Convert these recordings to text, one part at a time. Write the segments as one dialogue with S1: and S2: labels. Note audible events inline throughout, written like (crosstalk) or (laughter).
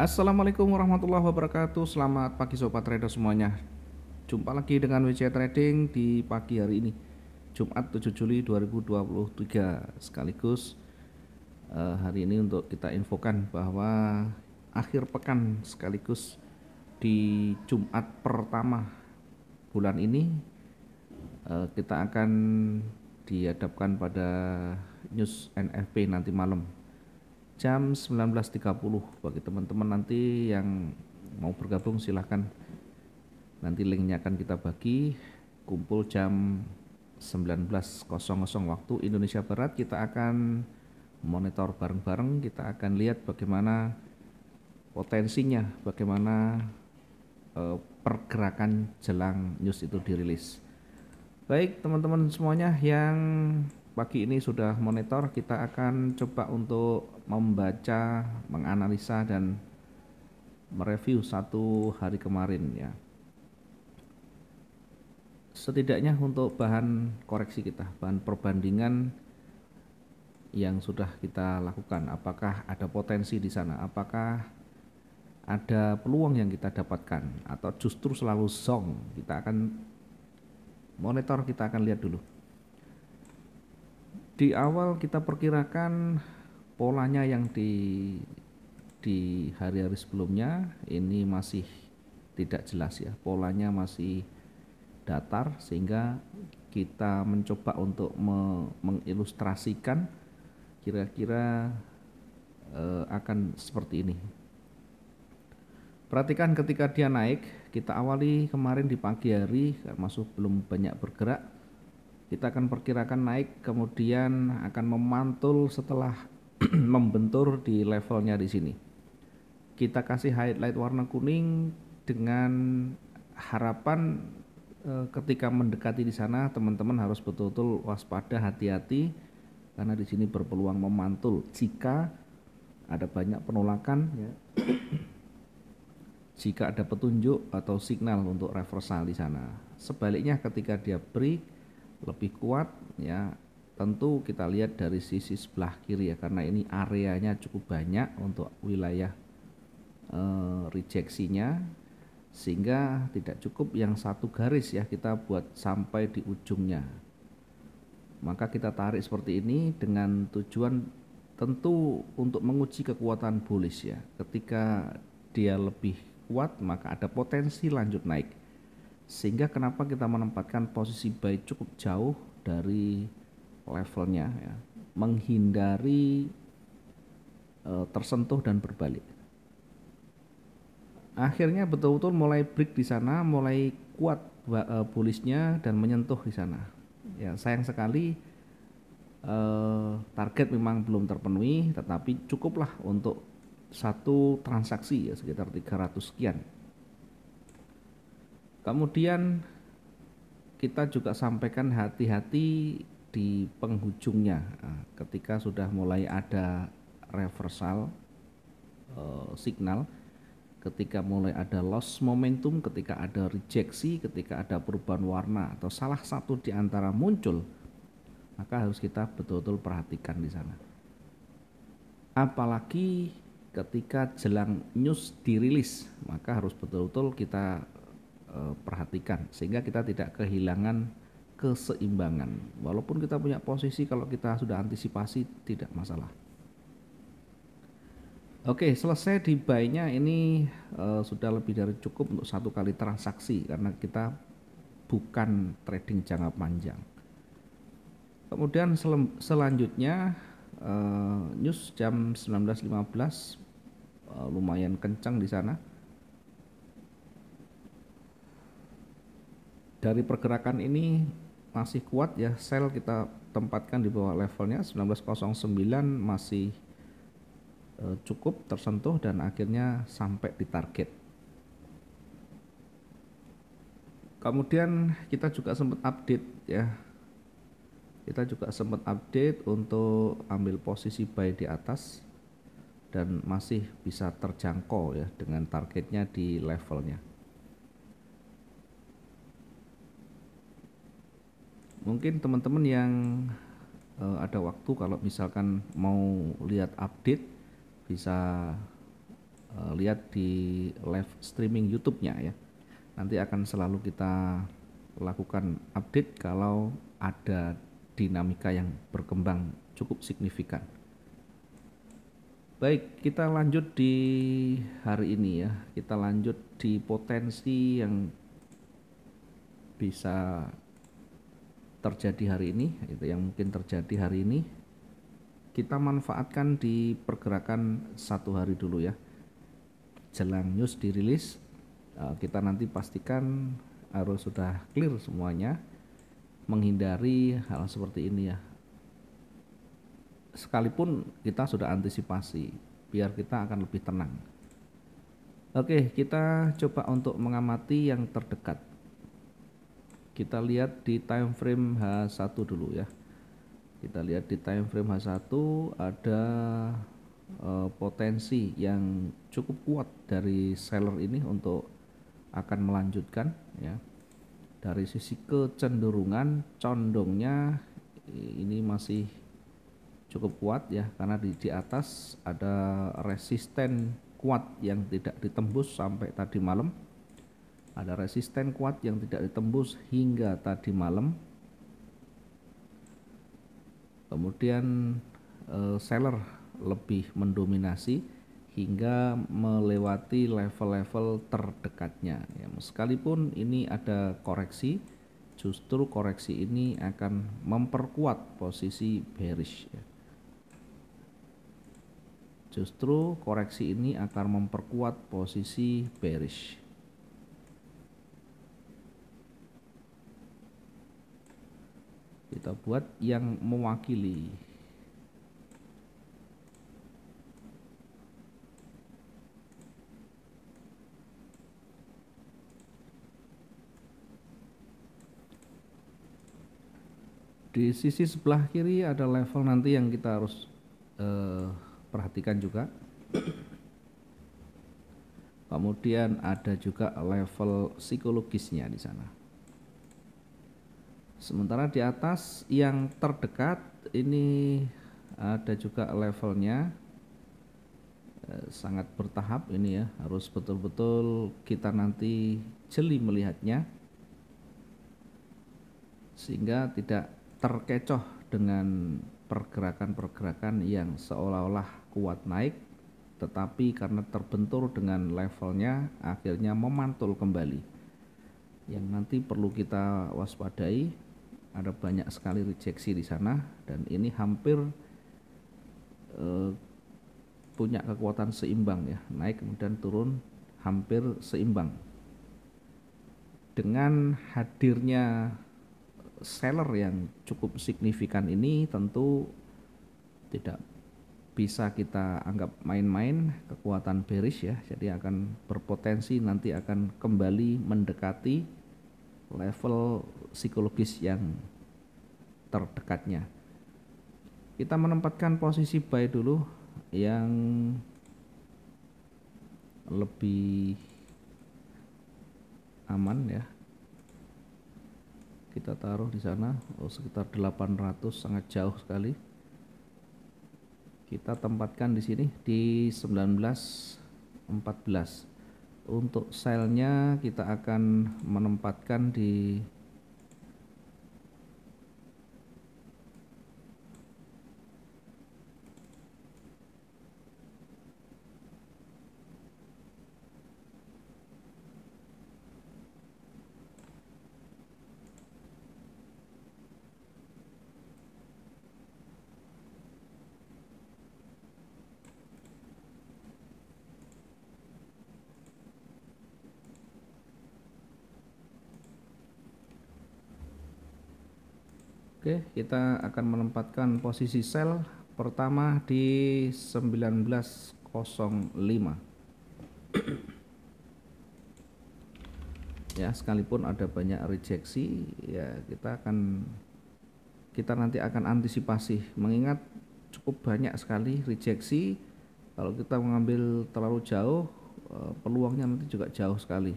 S1: Assalamualaikum warahmatullahi wabarakatuh Selamat pagi Sobat Trader semuanya Jumpa lagi dengan WC Trading di pagi hari ini Jumat 7 Juli 2023 Sekaligus eh, hari ini untuk kita infokan bahwa Akhir pekan sekaligus di Jumat pertama bulan ini eh, Kita akan dihadapkan pada news NFP nanti malam jam 19.30 bagi teman-teman nanti yang mau bergabung silahkan nanti linknya akan kita bagi kumpul jam 19.00 waktu Indonesia Barat kita akan monitor bareng-bareng kita akan lihat bagaimana potensinya bagaimana eh, pergerakan jelang news itu dirilis baik teman-teman semuanya yang pagi ini sudah monitor, kita akan coba untuk membaca, menganalisa dan mereview satu hari kemarin ya. Setidaknya untuk bahan koreksi kita, bahan perbandingan yang sudah kita lakukan, apakah ada potensi di sana, apakah ada peluang yang kita dapatkan atau justru selalu song? Kita akan monitor, kita akan lihat dulu di awal kita perkirakan polanya yang di di hari-hari sebelumnya ini masih tidak jelas ya polanya masih datar sehingga kita mencoba untuk me mengilustrasikan kira-kira e, akan seperti ini perhatikan ketika dia naik kita awali kemarin di pagi hari masuk belum banyak bergerak kita akan perkirakan naik kemudian akan memantul setelah (clears throat) membentur di levelnya di sini kita kasih highlight warna kuning dengan harapan e, ketika mendekati di sana teman-teman harus betul-betul waspada hati-hati karena di sini berpeluang memantul jika ada banyak penolakan ya (clears throat) jika ada petunjuk atau signal untuk reversal di sana sebaliknya ketika dia break lebih kuat ya tentu kita lihat dari sisi sebelah kiri ya karena ini areanya cukup banyak untuk wilayah e, rejeksinya sehingga tidak cukup yang satu garis ya kita buat sampai di ujungnya maka kita tarik seperti ini dengan tujuan tentu untuk menguji kekuatan bullish ya ketika dia lebih kuat maka ada potensi lanjut naik sehingga kenapa kita menempatkan posisi buy cukup jauh dari levelnya ya menghindari e, tersentuh dan berbalik akhirnya betul-betul mulai break di sana mulai kuat e, bullishnya dan menyentuh di sana ya sayang sekali e, target memang belum terpenuhi tetapi cukuplah untuk satu transaksi ya sekitar 300 sekian Kemudian kita juga sampaikan hati-hati di penghujungnya eh, ketika sudah mulai ada reversal eh, signal ketika mulai ada loss momentum, ketika ada rejeksi, ketika ada perubahan warna atau salah satu di antara muncul, maka harus kita betul-betul perhatikan di sana. Apalagi ketika jelang news dirilis, maka harus betul-betul kita Eh, perhatikan sehingga kita tidak kehilangan keseimbangan. Walaupun kita punya posisi kalau kita sudah antisipasi tidak masalah. Oke, selesai di buy-nya ini uh, sudah lebih dari cukup untuk satu kali transaksi karena kita bukan trading jangka panjang. Kemudian sel selanjutnya uh, news jam 19.15 uh, lumayan kencang di sana dari pergerakan ini masih kuat ya sel kita tempatkan di bawah levelnya 1909 masih e, cukup tersentuh dan akhirnya sampai di target. Kemudian kita juga sempat update ya. Kita juga sempat update untuk ambil posisi buy di atas dan masih bisa terjangkau ya dengan targetnya di levelnya. mungkin teman-teman yang uh, ada waktu kalau misalkan mau lihat update bisa uh, lihat di live streaming YouTube-nya ya. Nanti akan selalu kita lakukan update kalau ada dinamika yang berkembang cukup signifikan. Baik, kita lanjut di hari ini ya. Kita lanjut di potensi yang bisa terjadi hari ini itu yang mungkin terjadi hari ini kita manfaatkan di pergerakan satu hari dulu ya jelang news dirilis e, kita nanti pastikan arus sudah clear semuanya menghindari hal seperti ini ya sekalipun kita sudah antisipasi biar kita akan lebih tenang oke kita coba untuk mengamati yang terdekat kita lihat di time frame H1 dulu ya kita lihat di time frame H1 ada uh, potensi yang cukup kuat dari seller ini untuk akan melanjutkan ya dari sisi kecenderungan condongnya ini masih cukup kuat ya karena di, di atas ada resisten kuat yang tidak ditembus sampai tadi malam ada resisten kuat yang tidak ditembus hingga tadi malam kemudian eh, seller lebih mendominasi hingga melewati level-level terdekatnya ya, meskipun ini ada koreksi justru koreksi ini akan memperkuat posisi bearish ya. justru koreksi ini akan memperkuat posisi bearish kita buat yang mewakili di sisi sebelah kiri ada level nanti yang kita harus eh, perhatikan juga kemudian ada juga level psikologisnya di sana Sementara di atas yang terdekat ini ada juga levelnya eh, sangat bertahap ini ya harus betul-betul kita nanti jeli melihatnya sehingga tidak terkecoh dengan pergerakan-pergerakan yang seolah-olah kuat naik tetapi karena terbentur dengan levelnya akhirnya memantul kembali yang nanti perlu kita waspadai ada banyak sekali rejeksi di sana dan ini hampir eh, punya kekuatan seimbang ya naik kemudian turun hampir seimbang dengan hadirnya seller yang cukup signifikan ini tentu tidak bisa kita anggap main-main kekuatan bearish ya jadi akan berpotensi nanti akan kembali mendekati level psikologis yang terdekatnya. Kita menempatkan posisi buy dulu yang lebih aman ya. Kita taruh di sana oh, sekitar 800 sangat jauh sekali. Kita tempatkan di sini di 1914 untuk selnya kita akan menempatkan di Oke, kita akan menempatkan posisi sel pertama di 1905. ya, sekalipun ada banyak rejeksi, ya kita akan kita nanti akan antisipasi mengingat cukup banyak sekali rejeksi kalau kita mengambil terlalu jauh eh, peluangnya nanti juga jauh sekali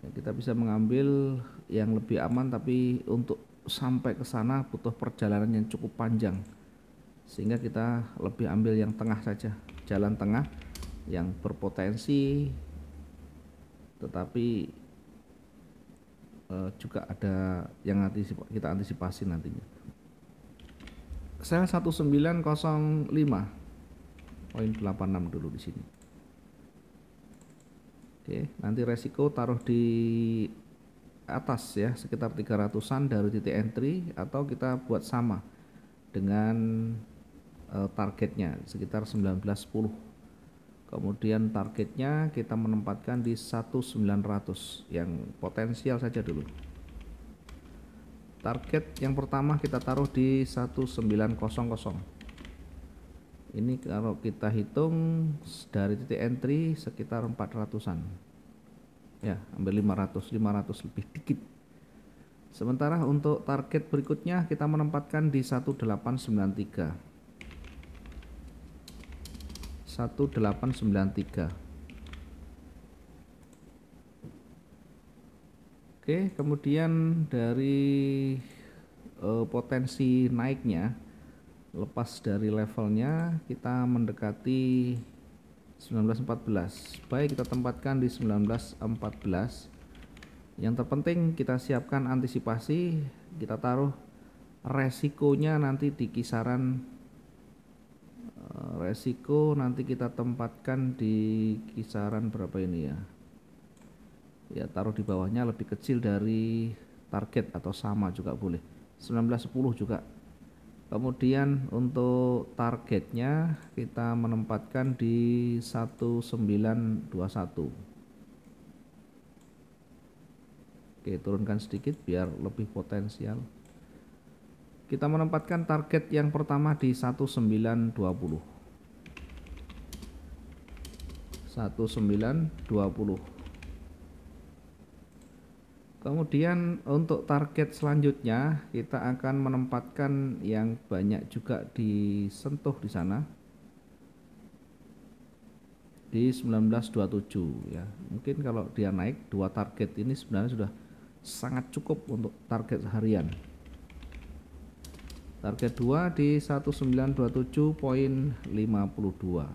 S1: ya, kita bisa mengambil yang lebih aman tapi untuk sampai ke sana butuh perjalanan yang cukup panjang sehingga kita lebih ambil yang tengah saja jalan tengah yang berpotensi tetapi eh, juga ada yang antisip kita antisipasi nantinya sel 1905 poin 86 dulu di sini oke nanti resiko taruh di atas ya sekitar 300-an dari titik entry atau kita buat sama dengan uh, targetnya sekitar 1910 kemudian targetnya kita menempatkan di 1900 yang potensial saja dulu target yang pertama kita taruh di 1900 ini kalau kita hitung dari titik entry sekitar 400an ya hampir 500 500 lebih dikit sementara untuk target berikutnya kita menempatkan di 1893 1893 Oke, kemudian dari uh, potensi naiknya lepas dari levelnya kita mendekati 1914 baik kita tempatkan di 1914 yang terpenting kita siapkan antisipasi kita taruh resikonya nanti di kisaran eh, resiko nanti kita tempatkan di kisaran berapa ini ya ya taruh di bawahnya lebih kecil dari target atau sama juga boleh 1910 juga Kemudian untuk targetnya kita menempatkan di 1921. Oke, turunkan sedikit biar lebih potensial. Kita menempatkan target yang pertama di 1920. 1920. Kemudian untuk target selanjutnya kita akan menempatkan yang banyak juga disentuh di sana di 1927 ya. Mungkin kalau dia naik dua target ini sebenarnya sudah sangat cukup untuk target harian. Target 2 di 1927.52.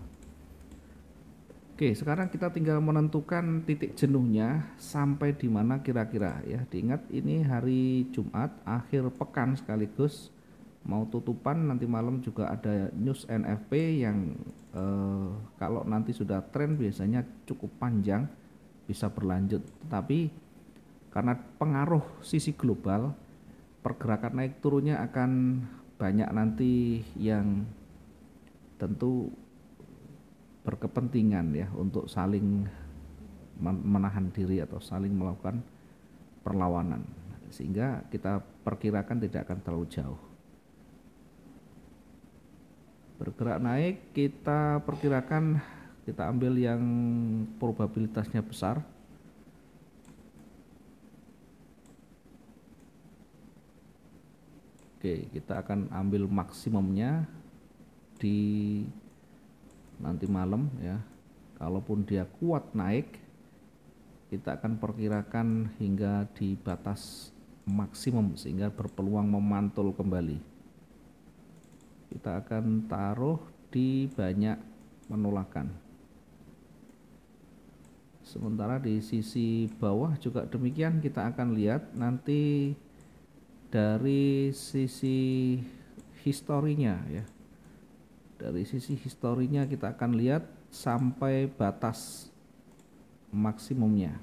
S1: Oke, sekarang kita tinggal menentukan titik jenuhnya sampai di mana kira-kira ya. Diingat ini hari Jumat akhir pekan sekaligus mau tutupan nanti malam juga ada news NFP yang eh, kalau nanti sudah tren biasanya cukup panjang bisa berlanjut. Tetapi karena pengaruh sisi global pergerakan naik turunnya akan banyak nanti yang tentu berkepentingan ya untuk saling menahan diri atau saling melakukan perlawanan sehingga kita perkirakan tidak akan terlalu jauh bergerak naik kita perkirakan kita ambil yang probabilitasnya besar Oke kita akan ambil maksimumnya di nanti malam ya. Kalaupun dia kuat naik, kita akan perkirakan hingga di batas maksimum sehingga berpeluang memantul kembali. Kita akan taruh di banyak penolakan. Sementara di sisi bawah juga demikian kita akan lihat nanti dari sisi historinya ya dari sisi historinya kita akan lihat sampai batas maksimumnya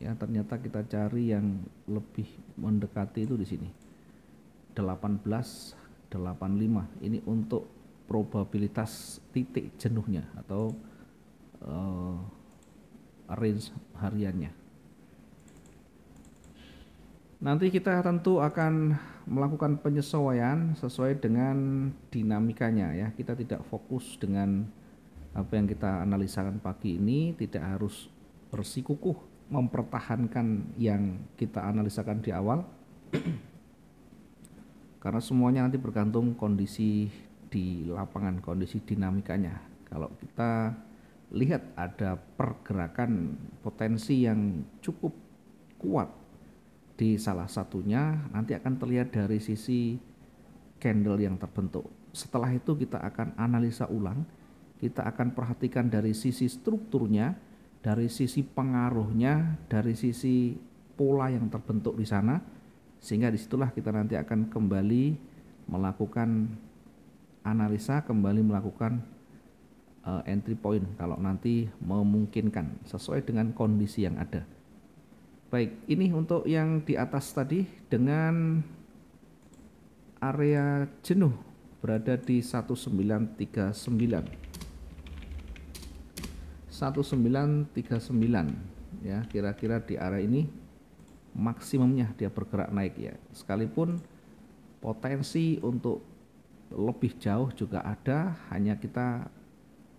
S1: ya ternyata kita cari yang lebih mendekati itu di sini 1885 ini untuk probabilitas titik jenuhnya atau uh, range hariannya Nanti kita tentu akan melakukan penyesuaian sesuai dengan dinamikanya ya. Kita tidak fokus dengan apa yang kita analisakan pagi ini tidak harus bersikukuh mempertahankan yang kita analisakan di awal. (clears throat) Karena semuanya nanti bergantung kondisi di lapangan, kondisi dinamikanya. Kalau kita lihat ada pergerakan potensi yang cukup kuat di salah satunya nanti akan terlihat dari sisi candle yang terbentuk. Setelah itu kita akan analisa ulang, kita akan perhatikan dari sisi strukturnya, dari sisi pengaruhnya, dari sisi pola yang terbentuk di sana, sehingga disitulah kita nanti akan kembali melakukan analisa, kembali melakukan eh, entry point kalau nanti memungkinkan sesuai dengan kondisi yang ada. Baik, ini untuk yang di atas tadi dengan area jenuh berada di 1939. 1939 ya, kira-kira di area ini maksimumnya dia bergerak naik ya. Sekalipun potensi untuk lebih jauh juga ada, hanya kita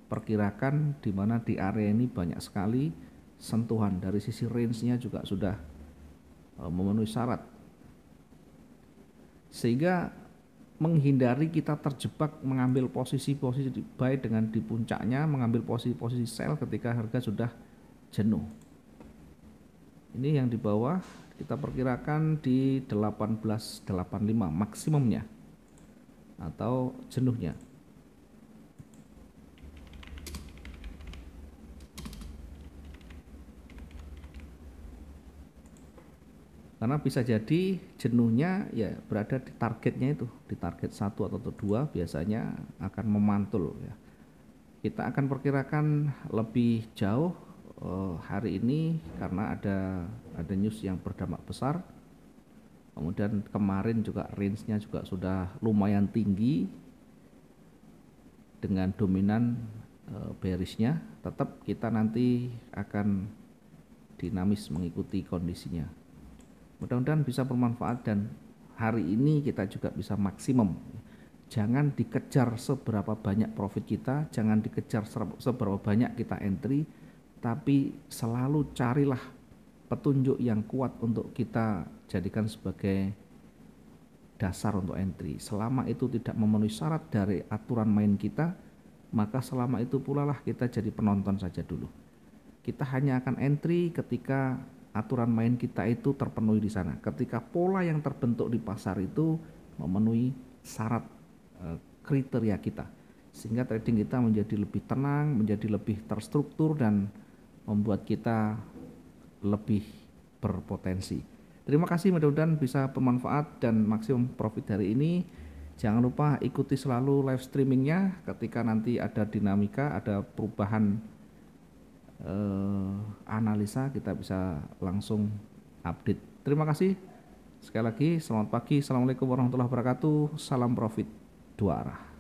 S1: perkirakan di mana di area ini banyak sekali sentuhan dari sisi range-nya juga sudah eh, memenuhi syarat sehingga menghindari kita terjebak mengambil posisi-posisi di buy dengan di puncaknya mengambil posisi-posisi sell ketika harga sudah jenuh ini yang di bawah kita perkirakan di 1885 maksimumnya atau jenuhnya karena bisa jadi jenuhnya ya berada di targetnya itu di target satu atau dua biasanya akan memantul ya kita akan perkirakan lebih jauh eh, hari ini karena ada ada news yang berdampak besar kemudian kemarin juga range-nya juga sudah lumayan tinggi dengan dominan eh, bearish-nya tetap kita nanti akan dinamis mengikuti kondisinya Mudah-mudahan bisa bermanfaat dan hari ini kita juga bisa maksimum. Jangan dikejar seberapa banyak profit kita, jangan dikejar seberapa banyak kita entry, tapi selalu carilah petunjuk yang kuat untuk kita jadikan sebagai dasar untuk entry. Selama itu tidak memenuhi syarat dari aturan main kita, maka selama itu pula lah kita jadi penonton saja dulu. Kita hanya akan entry ketika aturan main kita itu terpenuhi di sana. Ketika pola yang terbentuk di pasar itu memenuhi syarat e, kriteria kita, sehingga trading kita menjadi lebih tenang, menjadi lebih terstruktur dan membuat kita lebih berpotensi. Terima kasih mudah-mudahan bisa bermanfaat dan maksimum profit dari ini. Jangan lupa ikuti selalu live streamingnya ketika nanti ada dinamika, ada perubahan eh, analisa kita bisa langsung update. Terima kasih. Sekali lagi selamat pagi. Assalamualaikum warahmatullahi wabarakatuh. Salam profit dua arah.